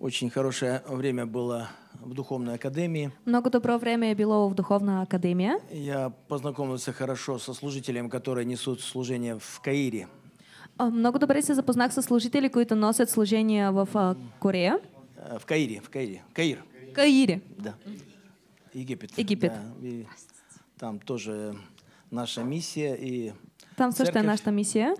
Очень хорошее время было в Духовной Академии. Много доброго времени было в Духовной Академии. Я познакомился хорошо со служителями, которые несут служение в Каире. А, много добре се запознах с служители, которые носят служение в а, Корее. Э, в Каире, в Каире. Каир. Каире. Да. Египет. Египет. Да. И там тоже наша миссия и Там церковь, наша миссия.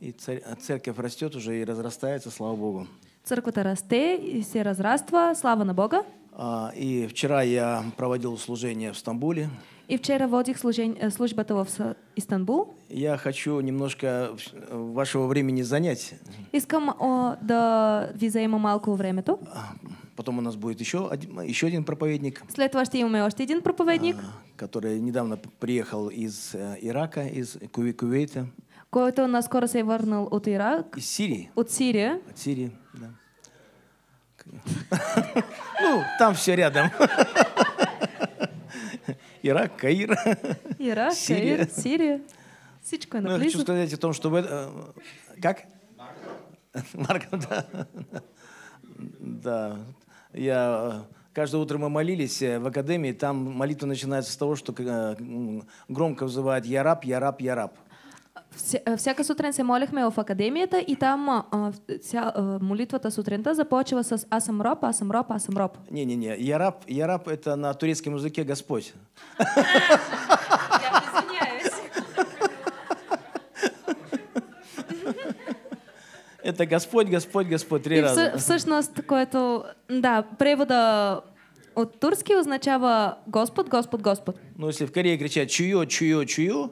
И церковь растет уже и разрастается, слава Богу. Церковь расте и все разраства. Слава на Бога. А, и вчера я проводил служение в Стамбуле. И вчера водил служень... Э, службата в Стамбул. Я хочу немножко вашего времени занять. Искам о, да ви малку малко времето. А, потом у нас будет еще один, еще один проповедник. След этого ще имаме один един проповедник. А, который недавно приехал из э, Ирака, из Кувейта. Кого-то у нас скоро върнал от Ирака? Из Сирии. От Сирии. От Сирии. Ну, там все рядом. Ирак, Каир. Ирак, Сирия. Каир, Сирия. Всичко е ну, наблизо. я хочу сказать о том, что... Вы... Э, как? Марка, да. Да. Я... Э, каждое утро мы молились э, в академии, там молитва начинается с того, что громко вызывает «Я раб, я раб, я раб». Вся, а, всяка сутрин се молехме в академията и там а, а вся, а, молитвата сутринта започва с «Аз съм роб, аз съм роб, аз съм роб». Не-не-не, я раб, я раб это на турецком языке «Господь». Я извиняюсь. Это Господь, Господь, Господь, три раза. Всъщност, което, да, превода от турски означава Господ, Господ, Господ. Ну, если в Корее кричат «Чую, чую, чую»,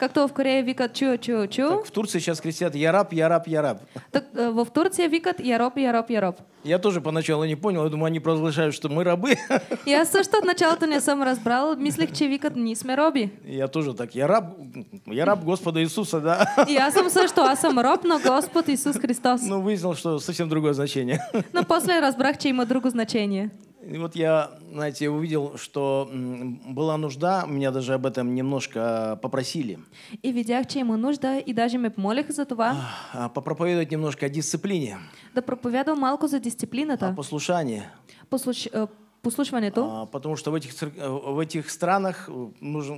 как то в Корее викат чу чу чу. Так в Турции сейчас кричат яраб, яраб, яраб. Так э, в Турции викат яроб, яроб, яроб. Я тоже поначалу не понял, я думаю, они проглашают, что мы рабы. Я со что отначало-то не сам разбрал, мислих, че викат не сме роби. Я тоже так, я раб, я раб Господа Иисуса, да. Я сам со что а сам раб, но Господь Иисус Христос. Ну, выяснил, что совсем другое значение. Но после разбрах, че ему другое значение. И вот я, знаете, увидел, что была нужда, меня даже об этом немножко а, попросили. И видях, че има нужда, и даже ме помолиха за това. А, а, попроповедовать немножко о дисциплине. Да проповедовал малку за дисциплину-то. О послушании. Послуш... Э, то Потому что в этих, цер... Э, в этих странах э, нужна,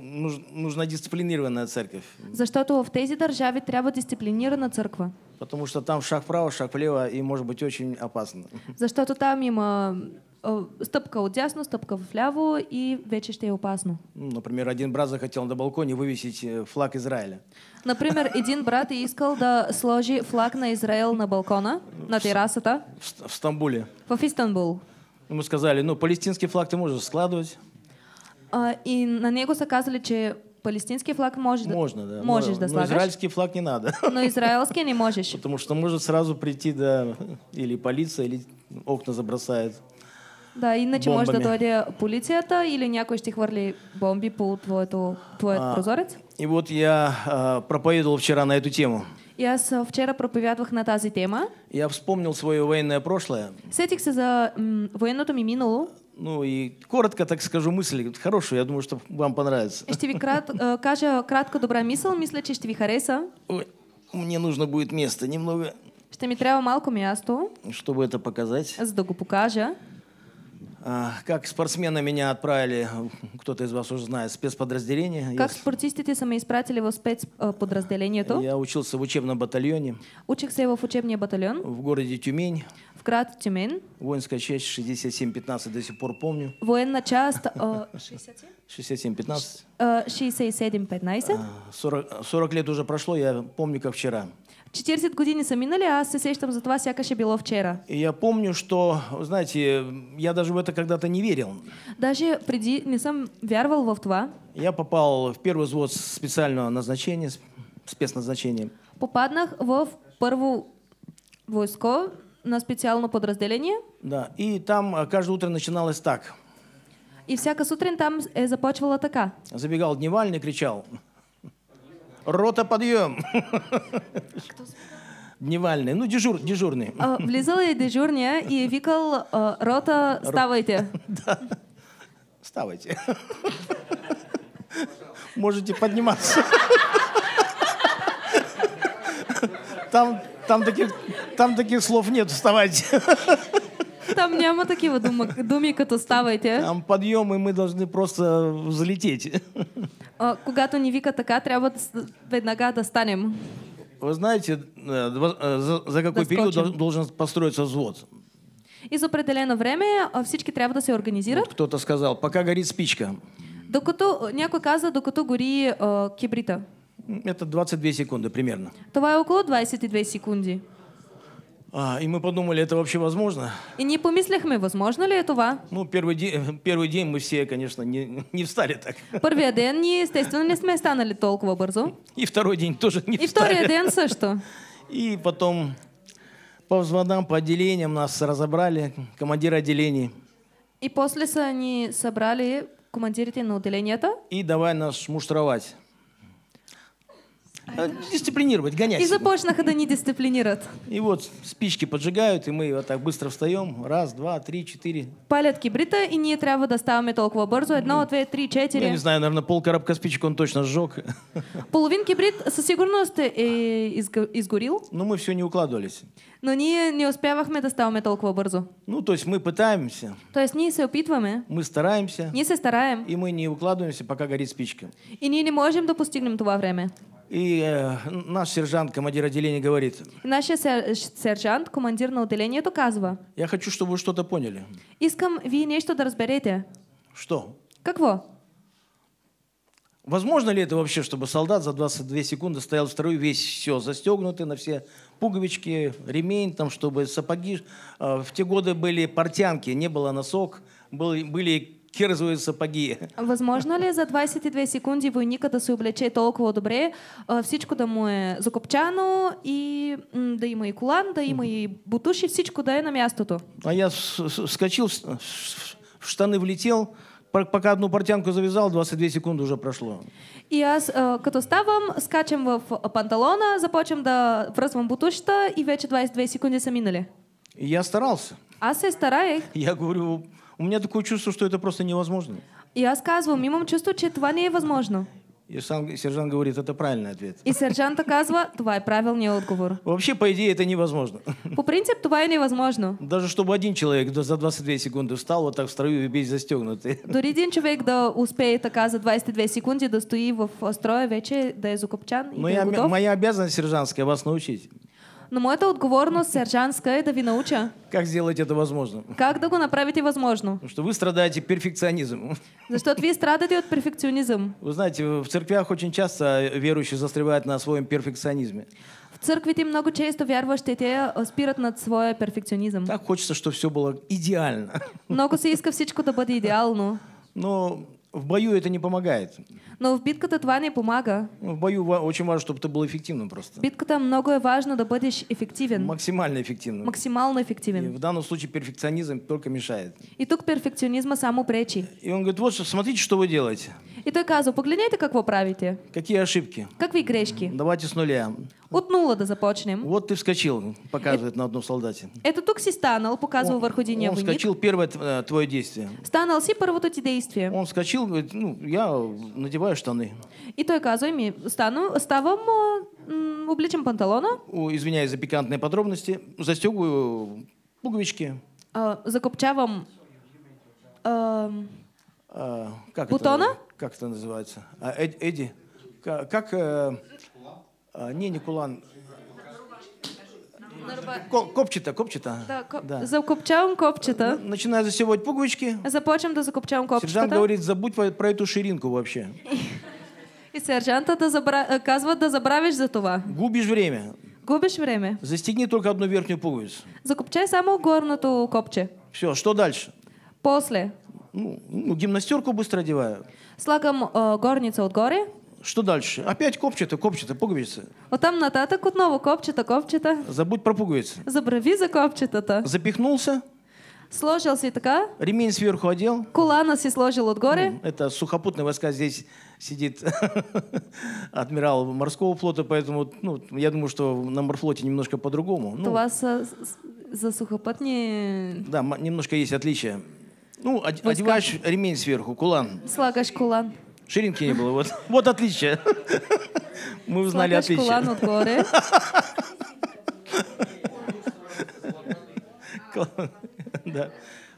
нужна дисциплинированная церковь. За что-то в тези държави треба дисциплинированная църква. Потому что там шаг вправо, шаг влево, и может быть очень опасно. За что-то там има Э, стъпка отдясно, стъпка вляво и вече ще е опасно. Например, един брат захотел на балконе вывесить э, флаг Израиля. Например, един брат е искал да сложи флаг на Израел на балкона, на террасата. В, в Стамбуле. В Истанбул. Ему сказали, ну, палестинский флаг ты можешь складывать. А, и на него сказали, что палестинский флаг может, можно, да. можешь да Но израильский флаг не надо. Но израильский не можешь. Потому что может сразу прийти, да, или полиция, или окна забросает. Да, иначе бомбами. може да дойде полицията или някой ще хвърли бомби по твой твой а, прозорец. И вот я а, проповедовал вчера на эту тему. Я аз а, вчера проповядвах на тази тема. Я вспомнил свое военное прошлое. Сетих се за военную военното ми минало. Ну и коротко, так скажу, мысли. хорошую, я думаю, что вам понравится. Ще ви крат, а, кажа кратко добра мысль, мысля, че ще ви хареса. Ой, мне нужно будет место немного. Ще ми трябва малко място. Чтобы это показать. За да го покажа. А, как спортсмена меня отправили, кто-то из вас уже знает, спецподразделение. Как спортистите са ме изпратили в э, то? Я учился в учебном батальоне. Учился его в учебния батальон. В городе Тюмень. В град Тюмень. Воинская часть 6715, до сих пор помню. Военная часть... 67? 6715. 6715. 40, 40 лет уже прошло, я помню как вчера. 40 години са минали, а аз се сещам за това, сякаш е било вчера. Я помню, что, знаете, я даже в это когда-то не верил. Даже преди не съм вярвал в това. Я попал в первый взвод специального назначения, спецназначения. Попаднах в първо войско на специално подразделение. Да, и там э, каждое утро начиналось так. И всяка сутрин там э, започвала така. Забегал дневальный, кричал. Рота подъем. Дневальный, ну дежур, дежурный. А, влезал я дежурния и викал а, рота ставайте. Да. Ставайте. Можете подниматься. Там, там, таких, там таких слов нет, вставайте. Там няма вот думи, думи като ставайте. Там подъемы мы должны просто взлететь. А, когато ни вика така, трябва да, веднага да станем. Вы знаете, э, э, за, за какой да период скочим. должен построиться взвод? Из определено время а, всички трябва да се организират. Вот кто-то сказал, пока горит спичка. Докато, э, някой каза, докато гори э, кибрита. Это 22 секунды примерно. Това е около 22 секунды. А, и мы подумали, это вообще возможно? И не помыслих мы, возможно ли это? Ну, первый, день, первый день мы все, конечно, не, не встали так. Первый день, не, естественно, не мы станали толково бързо. И второй день тоже не и встали. И второй день все что. И потом по взводам, по отделениям нас разобрали, командиры отделений. И после они собрали командирите на отделение-то? И давай нас муштровать. Э, дисциплинировать, гонять. Из-за это не дисциплинируют. И вот спички поджигают, и мы вот так быстро встаем. Раз, два, три, четыре. Палятки брита, и не треба доставами толково борзу. Одно, ну, две, три, четыре. Ну, я не знаю, наверное, пол коробка спичек он точно сжег. Половинки брит со сигурностью э, изгорел. Но ну, мы все не укладывались. Но не, не мы доставами толково борзу. Ну, то есть мы пытаемся. То есть не се опитваме. Мы стараемся. Не се стараем. И мы не укладываемся, пока горит спичка. И не, не можем допустить това время. И э, наш сержант, командир отделения, говорит. И наш сержант, командир на это Казва. Я хочу, чтобы вы что-то поняли. Искам ви нечто да разберете. Что? Какво? Возможно ли это вообще, чтобы солдат за 22 секунды стоял в строю, весь все застегнутый на все пуговички, ремень, там, чтобы сапоги. Э, в те годы были портянки, не было носок, были кирзовые сапоги. Възможно ли е за 22 секунди войника да се облече толкова добре, всичко да му е закопчано и да има и колан, да има и бутуши, всичко да е на мястото? А я скочил, в штаны е влетел, пока одну портянку завязал, 22 секунды уже прошло. И аз, като ставам, скачам в панталона, започвам да връзвам бутушата и вече 22 секунди са минали. Я старался. Аз се стараех. Я говорю, У меня такое чувство, что это просто невозможно. Я сказывал, имам чувство, что это невозможно. И сам сержант говорит, это правильный ответ. И сержант оказывает, това е правильный отговор. Вообще, по идее, это невозможно. По принципу, това невозможно. Даже чтобы один человек за 22 секунды встал вот так в строю и весь застегнутый. Дори один человек да успеет така за 22 секунды да стои в строю, вече, да из укопчан. и я, моя обязанность сержантская вас научить. Но моята отговорност, сержантска, е да ви Как сделать это возможно? Как да направить направите возможно? Потому что вы страдаете перфекционизмом. Защото вие страдате от перфекционизма? Вы знаете, в церквях очень часто верующие застревают на своем перфекционизме. В церкви ты много что вярващите а, спират над своя перфекционизъм. Так хочется, чтобы все было идеально. Много се иска всичко да будет идеално. Но в бою это не помогает. Но в битке битката твоя не помага. Ну, в бою очень важно, чтобы ты был эффективным просто. В битката многое важно да бъдеш эффективен. Максимально эффективным. Максимально эффективен. И в данном случае перфекционизм только мешает. И тут перфекционизма саму пречи. И он говорит, вот смотрите, что вы делаете. И той казва, как вы правите. Какие ошибки? Какви грешки? Давайте с нуля. От нула да започнем. Вот ты вскочил, показывает это, на одном солдате. Это тук си станал, показывал он, върху Он вскочил, первое э, твое действие. Станал си първото ти действие. Он вскочил, говорит, ну, я надеваю одеваю штаны. И только азоми стану, ставом э, обличим панталона. Извиняюсь за пикантные подробности. Застегиваю пуговички. Э, Закопчавом э, а, как бутона? Это, как это называется? А, Эдди? Как? А, не, не кулан. Нарубає. Ко- Копчета, копчета. Да, коп... Да. Закопчаємо копчета. Начиная засевать пуговички. Започем до закопчаємо копчета. Сержант говорит, забудь про эту ширинку вообще. И сержант это забра... Э, казва да забравиш за това. Губишь время. Губишь время. Застегни только одну верхнюю пуговицу. Закопчай само горното копче. Все, что дальше? После Ну, ну, гимнастерку быстро одеваю. Слагом е, э, горница горы. Что дальше? Опять копчата, копчата, пуговица. Отам нататък отново копчата, копчата. Забудь про пуговицы. Забрави за то Запихнулся. Сложил си така. Ремень сверху одел. Кула нас и сложил от горы. Это сухопутные войска здесь сидит адмирал морского флота, поэтому ну, я думаю, что на морфлоте немножко по-другому. Ну, вас за сухопутные... Да, немножко есть отличие. Ну, одеваешь ремень сверху, кулан. Слагаешь кулан. Ширинки не было. Вот, вот отличие. Мы узнали отличие. Да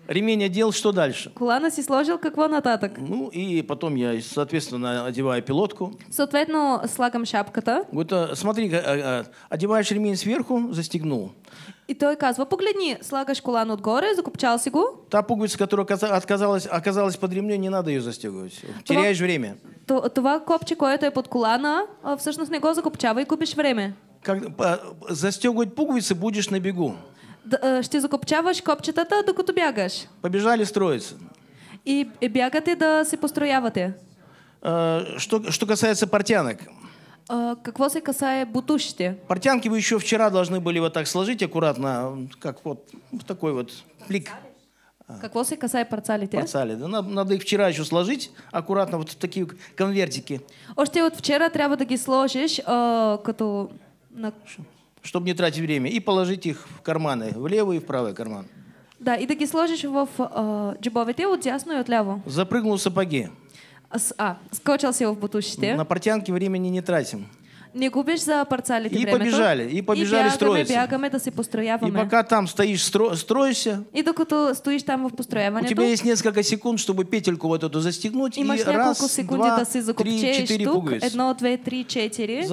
ремень одел, что дальше? Куланоси сложил, как вон ататок. Ну, и потом я, соответственно, одеваю пилотку. Соответственно, ну, слагом шапка-то. Вот, э, смотри, э, э, одеваешь ремень сверху, застегнул. И той казва, погляни, слагаш кулан от горы, закупчал сигу. Та пуговица, которая отказалась, оказалась под ремнем, не надо ее застегивать. Това, Теряешь время. То, това копче, это под кулана, а всъщност не го закупчава и губиш време. Как, застегивать пуговицы будешь на бегу. А, ще закопчаваш копчетата, докато бягаш. Побежали строиться. И бягате да се построявате. А, что, что касается портянок. А, какво се касае бутушите? Портянки вы еще вчера должны были вот так сложить аккуратно, как вот в такой вот плик. Какво се касае парцалите? Парцали, да. Надо, их вчера еще сложить аккуратно, вот в такие конвертики. Още от вчера трябва да ги сложиш, а, като чтобы не тратить время, и положить их в карманы, в левый и в правый карман. Да, и таки сложишь его в э, джобовете от дясно и от ляво. Запрыгнул в сапоги. С, а, скочился его в бутушите. На портянке времени не тратим. Не губиш за парцалите и Побежали, и побежали и строиться. И бягаме да се построяваме. И пока там стоишь, стро, стройся. И докато стоишь там в построяването. У тебя есть несколько секунд, чтобы петельку вот эту застегнуть. и раз, два, три, четыре тук. Одно Едно, две, три, четыре.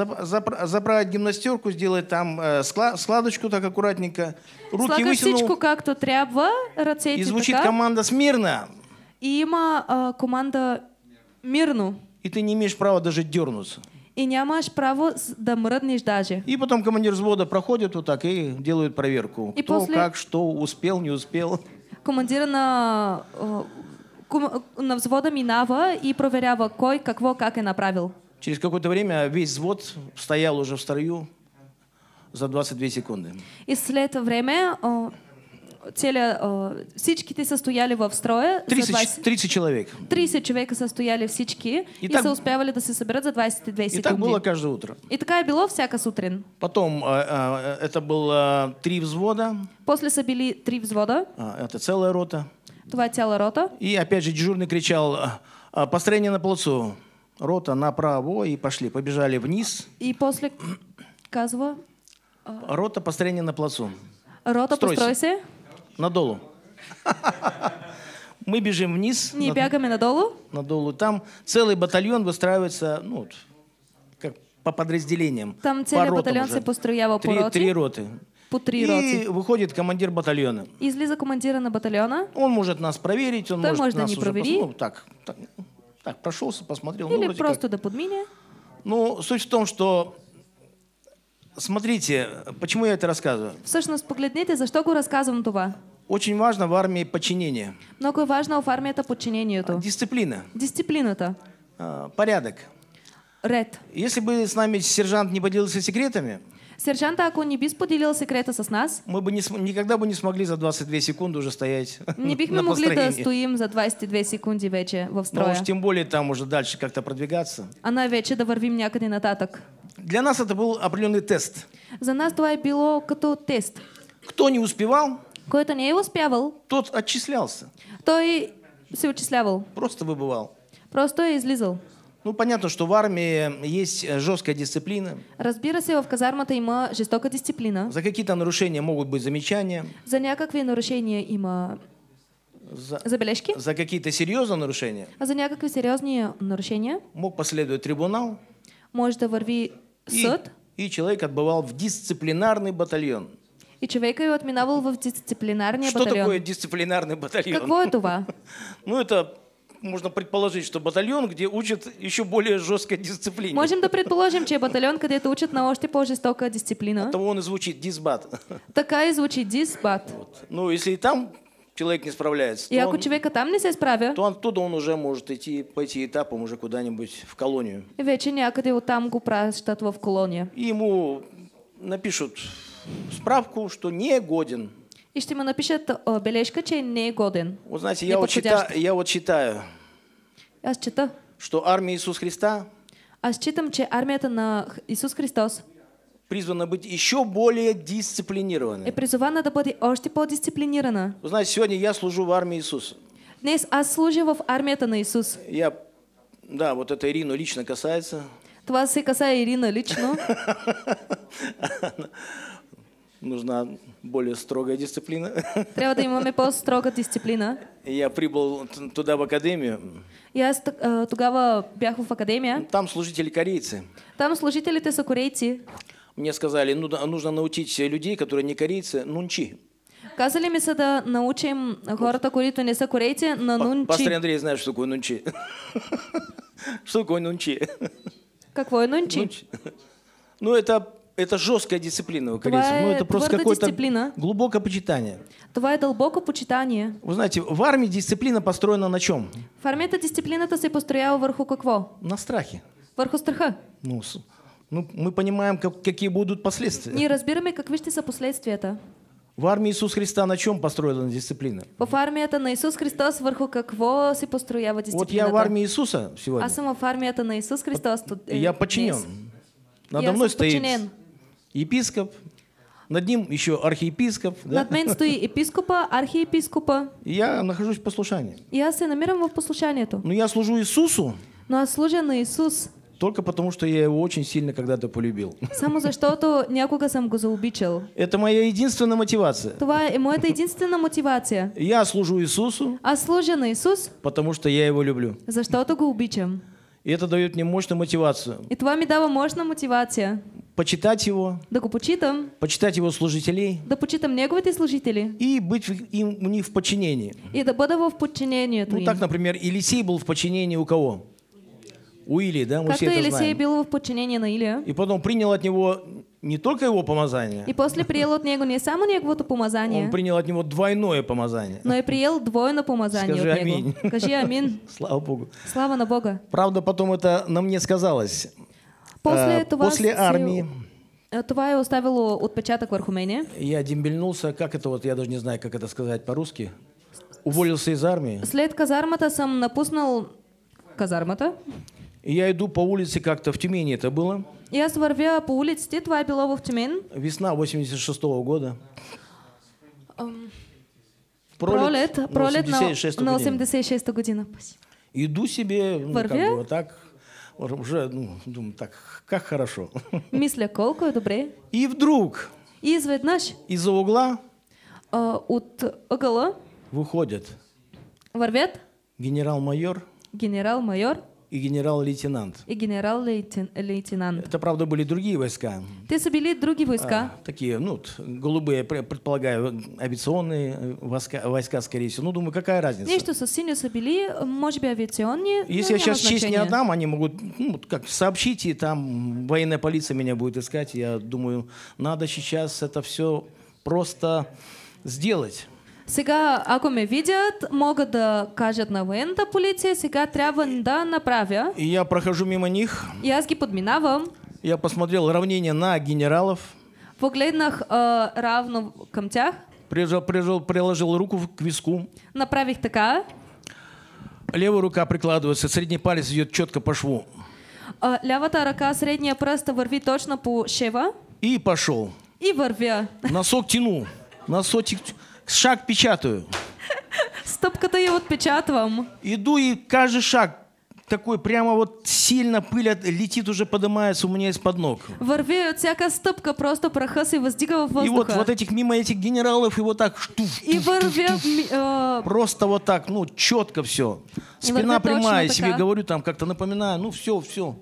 забрать гимнастерку, сделать там э, складочку так аккуратненько. Руки Слагаш вытянул. всичко както трябва, И звучит команда смирно. И има а, команда мирну. И ты не имеешь права даже дернуться и не имеешь право да мрыднешь даже. И потом командир взвода проходит вот так и делают проверку. И Кто, после... как, что, успел, не успел. Командир на, э, на взвода минава и проверява кой, какво, как и направил. Через какое-то время весь взвод стоял уже в строю за 22 секунды. И след время э, целия, а, всичките са стояли в строя. 30, за 20... 30 человек 30 човека са стояли всички и, и так... са успявали да се съберат за 22 секунды. И так было каждое утро. И така е било всяка сутрин. Потом э, э, это было три взвода. После са били три взвода. А, это целая рота. Това е цяла рота. И опять же дежурный кричал «А, а, «Построение на плацу». Рота направо и пошли, побежали вниз. И после казва... Рота построение на плацу. Рота, постройся. постройся на долу Мы бежим вниз. Не на долу на долу Там целый батальон выстраивается, ну, как по подразделениям. Там целый батальон це построяв по роті? Три роты По три роти. И выходит командир батальона. Излиза командира на батальона. Он может нас проверить, он Той может нас не уже... Пос... Ну, так, так, так, прошелся, посмотрел. Ну, Или ну, просто как... до подмине. Ну, суть в том, что Смотрите, почему я это рассказываю? Всъщност, погледнете, защо го рассказываю това? Очень важно в армии подчинение. Много важно в армии это подчинение. Дисциплина. Дисциплина-то. А, порядок. Ред. Если бы с нами сержант не поделился секретами, Сержант, а он не поделил секреты со с нас, мы бы не, никогда бы не смогли за 22 секунды уже стоять Не бихме мы могли да стоим за 22 секунды вече во строя. Но уж тем более там уже дальше как-то продвигаться. А най-вече да вървим някъде нататък. Для нас это был определенный тест. За нас това е било като тест. Кто не успевал, кто-то не е успявал, тот отчислялся. То и се отчислявал. Просто выбывал. Просто е излизал. Ну, понятно, что в армии есть э, жесткая дисциплина. Разбира се, в казармата има жестокая дисциплина. За какие-то нарушения могут быть замечания. За някакви нарушения има за, забележки. За какие-то серьезные нарушения. А за някакви серьезные нарушения. Мог последовать трибунал. Может да суд? И, и человек отбывал в дисциплинарный батальон и човека е отминавал в дисциплинарный Что батальон. Что такое дисциплинарный батальон? Какво е това? ну, это можно предположить, что батальон, где учат еще более жесткой дисциплине. Можем да предположим, че батальон, когда это учат на още по-жестока дисциплина. Того он и звучит дисбат. Такая звучит дисбат. Вот. Ну, если и там человек не справляется. И ако он, човека там не се справя, то оттуда он уже может идти по этим этапам уже куда-нибудь в колонию. И Вече някъде оттам го пращат в колония. И ему напишут справку, что не годен. И что ему напишет о, бележка, че не негоден. Вот знаете, я вот, чита, я вот читаю. Аз чета. Что армия Иисуса Христа? А Аз читам, че армията на Иисус Христос призвана быть еще более дисциплинированной. И призвана да бъде още по-дисциплинирана. Вы знаете, сегодня я служу в армии Иисуса. Днес аз служа в армии армията на Иисус. Я, да, вот это Ирину лично касается. Това се касае Ирина лично нужна более строгая дисциплина. Трябва да имаме по-строга дисциплина. Я прибыл туда в академию. Я аз а, тогава бях в академия. Там служители корейцы. Там служителите са корейци. Мне сказали, ну, нужно научить людей, которые не корейцы, нунчи. Казали ми се да научим хората, които не са корейци, на нунчи. Пастор Андрей знае, что такое нунчи. Что такое нунчи? Какво е нунчи? Ну, это это жесткая дисциплина у корейцев. Твоя, ну, это просто какое-то дисциплина. глубокое почитание. Това глубокое почитание. Вы знаете, в армии дисциплина построена на чем? В армии армията дисциплината се построява върху какво? На страхе. Вверху страха. Ну, ну мы понимаем, как, какие будут последствия. Не Ние как какви ще последствия это. В армии Иисус Христа на чем построена дисциплина? По а армии это на Иисус Христос вверху как какво се построява дисциплина? Вот э, я в армии Иисуса сегодня. А съм в это на Иисус Христос. тут. Я подчинен. Надо я мной стоит подчинен епископ, над ним еще архиепископ. Над да? мен епископа, архиепископа. Я нахожусь в послушании. Я аз се намирам в послушанието. Но я служу Иисусу. Но аз служа на Иисус. Только потому, что я его очень сильно когда-то полюбил. Само защото някога съм го заобичал. Это моя единственная мотивация. Твоя ему это единственная мотивация. Я служу Иисусу. А служа на Иисус. Потому что я его люблю. За Защото го обичам. И это дает мне мощную мотивацию. И това ми дава мощна мотивация почитать его, да го почитам, почитать его служителей, да почитам неговите служители и быть им, у них в подчинении. И да бъда в подчинении. Ну им. так, например, Елисей был в подчинении у кого? У Илии, да? Мы Как-то все это Елисей знаем. был в подчинении на Илия. И потом принял от него не только его помазание. И после принял от него не само неговото помазание. Он принял от него двойное помазание. Но и принял двойное помазание Скажи от аминь. него. Скажи аминь. Слава Богу. Слава на Бога. Правда, потом это на мне сказалось. После, а, после армии. Э, Твое оставило отпечаток в Архумении? Я дембельнулся, как это вот, я даже не знаю, как это сказать по-русски. Уволился из армии. След казармата сам напуснул казармата. я иду по улице как-то, в Тюмени это было. Я сварвя по улице, това е било в Тюмени? Весна 86 -го года. Эм, пролет, пролет, пролет на, на 86 година. Иду себе, ну, как бы, вот так, уже, ну, думаю, так, как хорошо. Мисля, колко е добре. И вдруг. И изведнъж. Из-за угла. А, от ъгъла. Выходят. Вървят. Генерал-майор. Генерал-майор и генерал-лейтенант. И генерал-лейтенант. Это, правда, были другие войска. Ты были другие а, войска. А, такие, ну, голубые, предполагаю, авиационные войска, войска, скорее всего. Ну, думаю, какая разница? что со синими были, может быть, авиационные. Если я сейчас честь не отдам, они могут, ну, как, и там военная полиция меня будет искать. Я думаю, надо сейчас это все просто сделать. Сега, ако ме видят, могат да кажат на военната полиция, сега трябва да направя. И я прохожу мимо них. И аз ги подминавам. Я посмотрел равнение на генералов. Погледнах э, равно към тях. Прижал, прижал, приложил руку к виску. Направих така. Левая рука прикладывается, средний палец идет четко по шву. Э, лявата рука, средняя просто върви точно по шева. И пошел. И вървя. Носок тяну. Носочек тяну шаг печатаю. Стоп-катаю вот печатвам. Иду и каждый шаг такой прямо вот сильно пыль от, летит уже, поднимается у меня из-под ног. Ворве всякая стопка просто прохас и воздигого воздуха. И вот, вот этих, мимо этих генералов, и вот так штуф. И ворве... Э, просто вот так, ну, четко все. Спина прямая, себе говорю там как-то, напоминаю, ну, все, все.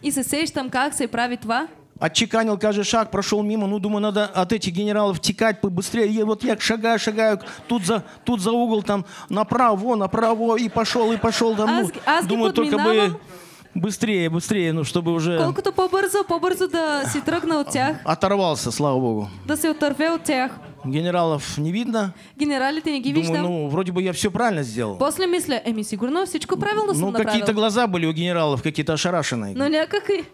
И сесеешь там как, сей править два? отчеканил каждый шаг, прошел мимо. Ну, думаю, надо от этих генералов текать быстрее. И вот я шагаю, шагаю, тут за, тут за угол, там, направо, направо, и пошел, и пошел. Там, ну, аз, аз только бы... Быстрее, быстрее, ну, чтобы уже... Колкото то бързо по-бързо да си тръгна от тях. Оторвался, слава богу. Да се отърве от тях. Генералов не видно. ты не ги Думаю, ну, вроде бы я все правильно сделал. После мысли, эми, сигурно, всичко правильно Ну, какие-то глаза были у генералов, какие-то ошарашенные. Ну, някакви.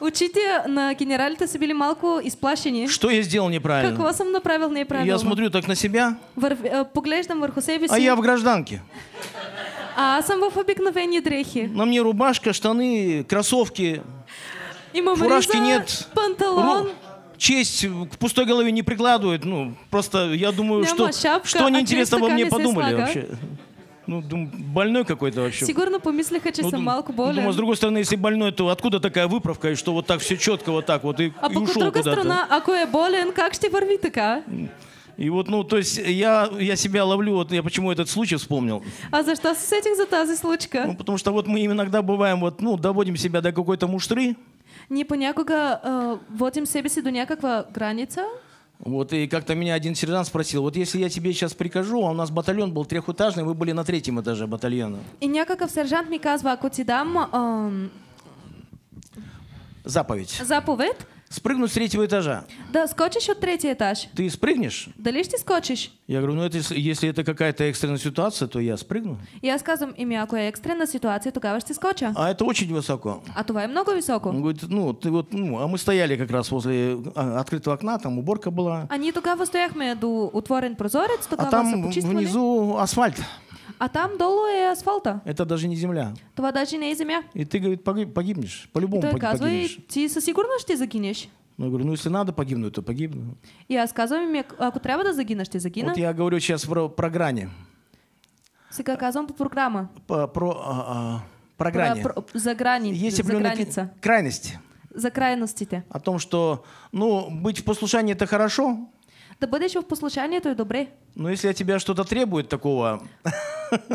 Учите на генералите са били малко изплашени. Что я сделал неправильно? Какво съм направил неправилно? Я смотрю так на себя. Вър... Э, Поглеждам върху себе си. А я в гражданке. А аз съм в обикновени дрехи. На мне рубашка, штаны, кроссовки. Имам Фуражки нет. Панталон. Ру... Честь к пустой голове не прикладывают. Ну, просто я думаю, Няма что, шапка, что они интересно а обо мне подумали слага. вообще. Ну, думаю, больной какой-то вообще. Сигурно по мысли хочу ну, малку более. Ну, думаю, с другой стороны, если больной, то откуда такая выправка, и что вот так все четко, вот так вот, и, а и ушел куда-то. А сторона, ако я болен, как ж ты ворви такая? И вот, ну, то есть я, я себя ловлю, вот я почему этот случай вспомнил. А за что с этих затазы тазы случка? Ну, потому что вот мы иногда бываем, вот, ну, доводим себя до какой-то муштры. Не понякога э, водим себя до някаква граница? Вот, и как-то меня один сержант спросил, вот если я тебе сейчас прикажу, а у нас батальон был трехэтажный, вы были на третьем этаже батальона. И некаков сержант мне казва, ако дам... Эм, заповедь. Заповедь спрыгнуть с третьего этажа. Да, скочишь от третий этаж. Ты спрыгнешь? Да лишь ты скочишь. Я говорю, ну это, если это какая-то экстренная ситуация, то я спрыгну. Я сказал им, ако е екстрена то тогава ты скоча. А это очень высоко. А това много высоко? Он говорит, ну, ты вот, ну, а мы стояли как раз возле а, открытого окна, там уборка была. А ние тогава стояхме до отворен прозорец, тогава а там внизу асфальт. А там долу долой асфальта. Это даже не земля. Това даже не земля. И ты, говорит, погибнешь. По-любому погибнешь. Казвай, ты со сигурностью загинешь. Ну, я говорю, ну, если надо погибнуть, то погибну. Я сказываю, мне, ако треба да загинешь, ты загина. Вот я говорю сейчас про, про грани. Сега казвам по программа. По, про, а, а про грани. Про, про, за грани, Есть за граница. Крайности. За крайностите. О том, что, ну, быть в послушании – это хорошо. Да будешь в послушании, то и добре. Но если от тебя что-то требует такого...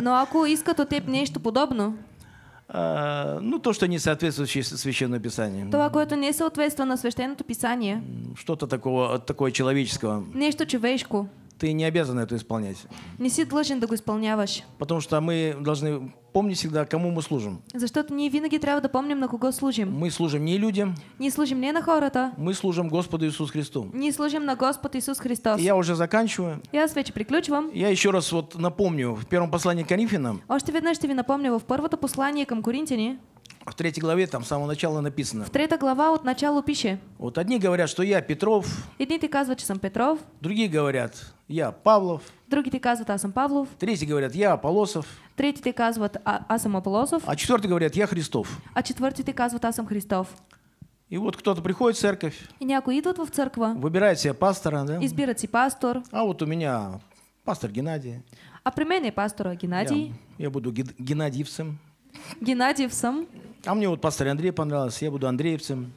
Но ако искат от теб нещо подобно, а, ну, то, что не соответствующее Священному Писанию. То, което не соответствует на Священному Писанию. Что-то такого, такое человеческого. Нечто человеческое. ты не обязан это исполнять. Не си должен да го исполняваш. Потому что мы должны помнить всегда, кому мы служим. За что Защото не винаги трябва да помним на кого служим. Мы служим не людям. Не служим не на хората. Мы служим Господу Иисусу Христу. Не служим на Господа Иисус Христос. И я уже заканчиваю. Я вече вам. Я еще раз вот напомню в первом послании к Коринфянам. Още веднъж ще ви напомня в първото послание към Коринтяни в третьей главе, там с самого начала написано. В третья глава от начала пише. Вот одни говорят, что я Петров. Одни ты казват, че съм Петров. Другие говорят, я Павлов. Другие ты казват, аз съм Павлов. Третьи говорят, я Аполосов. Третьи ты казват, а, аз Аполосов. А четвертый говорят, я Христов. А четвертый ты казват, аз съм Христов. И вот кто-то приходит в церковь. И някой идут в церковь. Выбирает себе пастора, да? Избирает себе пастор. А вот у меня пастор Геннадий. А при мене пастора Геннадий. Я, я буду геннадиевцем. Геннадиевцем. А мне вот пастор Андрей понравился, я буду андреевцем.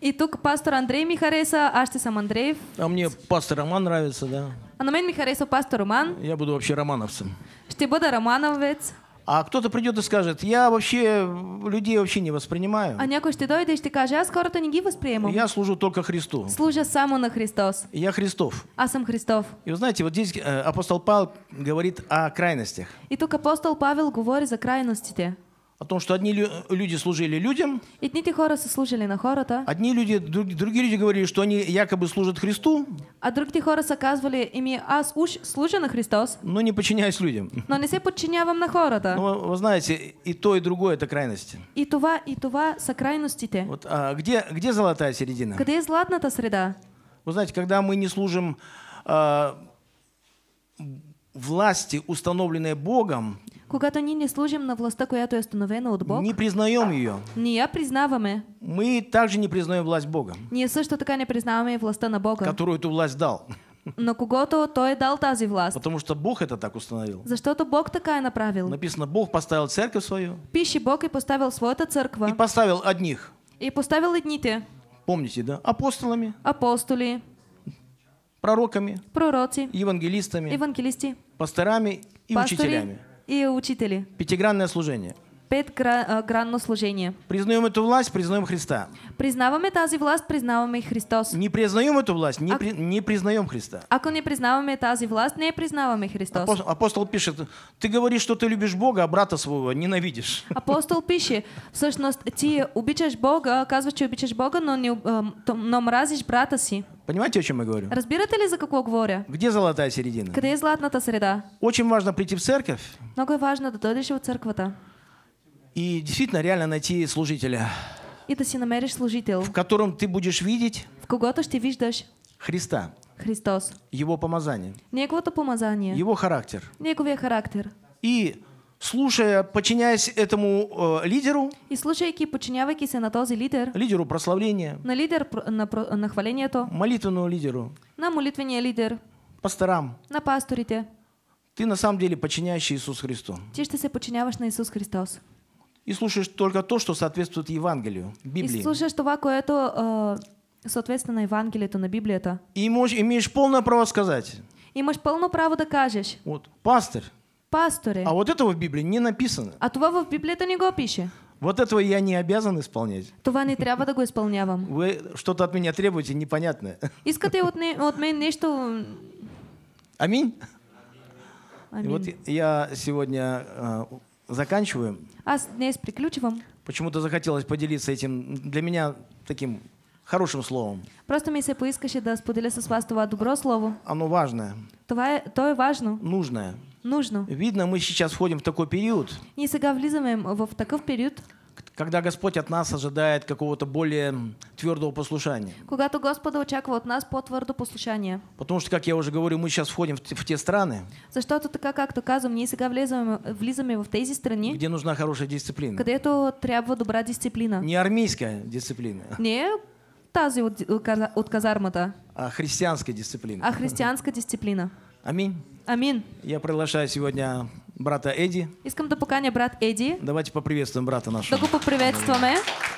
И тут пастор Андрей ми хареса, аз сам Андреев. А мне пастор Роман нравится, да. А на меня ми пастор Роман. Я буду вообще романовцем. Что бъда романовец. А кто-то придет и скажет, я вообще людей вообще не воспринимаю. А някой ще дойде и ще каже, аз хората не ги восприемам. Я служу только Христу. Служа само на Христос. Я Христов. А сам Христов. И вы знаете, вот здесь э, апостол Павел говорит о крайностях. И тут апостол Павел говорит за крайностите. О том, что одни люди служили людям, Едните хора са служили на хората, одни люди, друг, другие люди говорили, что они якобы служат Христу, а другие хора са ими аз уж служа на Христос, но не подчиняясь людям. но не се подчинявам на хората. Но ну, вы знаете, и то, и другое это крайности. И това, и това са крайностите. Вот, а где, где золотая середина? Къде е златната среда? Вы знаете, когда мы не служим а, власти, установленные Богом, Когато ние не служим на властта, която е установена от Бог, не признаем ее. Не я признаваме. Мы также не признаем власть Бога. Ние също така не признаваме властта на Бога. Которую эту власть дал. Но когото той е дал тази власт. Потому что Бог это так установил. Защото Бог така е направил. Написано, Бог поставил церковь свою. Пише Бог и поставил своята църква. И поставил одних. И поставил едните. Помните, да? Апостолами. Апостоли. Пророками. Пророци. Евангелистами. Евангелисти. Пасторами и Пастори, учителями и учители. Пятигранное служение. Петгранно а, служение. Признаем эту власть, признаем Христа. Признаваме тази власть признаваем и Христос. Не признаем эту власть, не, а... при... не признаем Христа. Ако не признаваме тази власт, не признаваме Христос. Апостол, апостол пишет, ты говоришь, что ты любишь Бога, а брата своего ненавидишь. Апостол пишет в всъщност ты обичаш Бога, казваш, че обичаш Бога, но, не, а, но мразишь брата си. Понимаете, о чем я говорю? разбираете ли, за какого говоря? Где золотая середина? Где златната среда? Очень важно прийти в церковь. Много е важно да дойдеш в църквата и действительно реально найти служителя. И да си намериш служител. В котором ты будешь видеть. В кого-то ты видишь. Христа. Христос. Его помазание. Неговото помазание. Его характер. Неговия характер. И слушая, подчиняясь этому э, лидеру. И слушайки, подчинявайкися на този лидер. Лидеру прославления. На лидер на, на хвалението. Молитвенному лидеру. На молитвения лидер. Пасторам. На пасторите. Ты на самом деле подчиняешься Иисусу Христу. Ти ще ты подчиняваш на Иисус Христос и слушаешь только то, что соответствует Евангелию, Библии. И слушаешь това, което э, соответственно Евангелието на это. И можешь, имеешь полное право сказать. Имаш пълно право да кажеш. Вот, пастор. Пасторе. А вот этого в Библии не написано. А това в Библии это не го пише. Вот этого я не обязан исполнять. Това не трябва да исполнять вам. Вы что-то от меня требуете непонятное. Искате вот не, от мен нещо... Аминь. Аминь. И вот я сегодня э, заканчиваем. А днес приключвам. Почему-то захотелось поделиться этим для меня таким хорошим словом. Просто мне се поискаше да споделя с вас това добро слово. Оно важное. Твое, то и важно. Нужное. Нужно. Видно, мы сейчас входим в такой период. Ние сега влизаме в такой период когда Господь от нас ожидает какого-то более твердого послушания. когда Господа очаква от нас по-твърдо послушание. Потому что, как я уже говорю, мы сейчас входим в те, в те страны. Защото така, както казвам, ние сега влезаем влизаме в тези страни. Где нужна хорошая дисциплина. Когда это требует добра дисциплина. Не армейская дисциплина. Не тази от, от казармата. А христианская дисциплина. А христианская дисциплина. Аминь. Амин. Я приглашаю сегодня брата Эдди. Искам да поканя брат Эдди. Давайте поприветствуем брата нашего. Да поприветствуем. поприветстваме. Э?